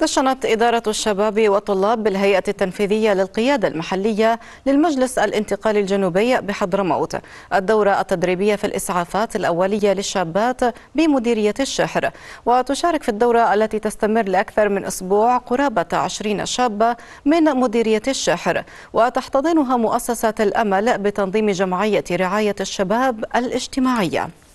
دشنت إدارة الشباب والطلاب بالهيئة التنفيذية للقيادة المحلية للمجلس الانتقالي الجنوبي بحضرموت الدورة التدريبية في الإسعافات الأولية للشابات بمديرية الشهر وتشارك في الدورة التي تستمر لأكثر من أسبوع قرابة 20 شابة من مديرية الشهر وتحتضنها مؤسسة الأمل بتنظيم جمعية رعاية الشباب الاجتماعية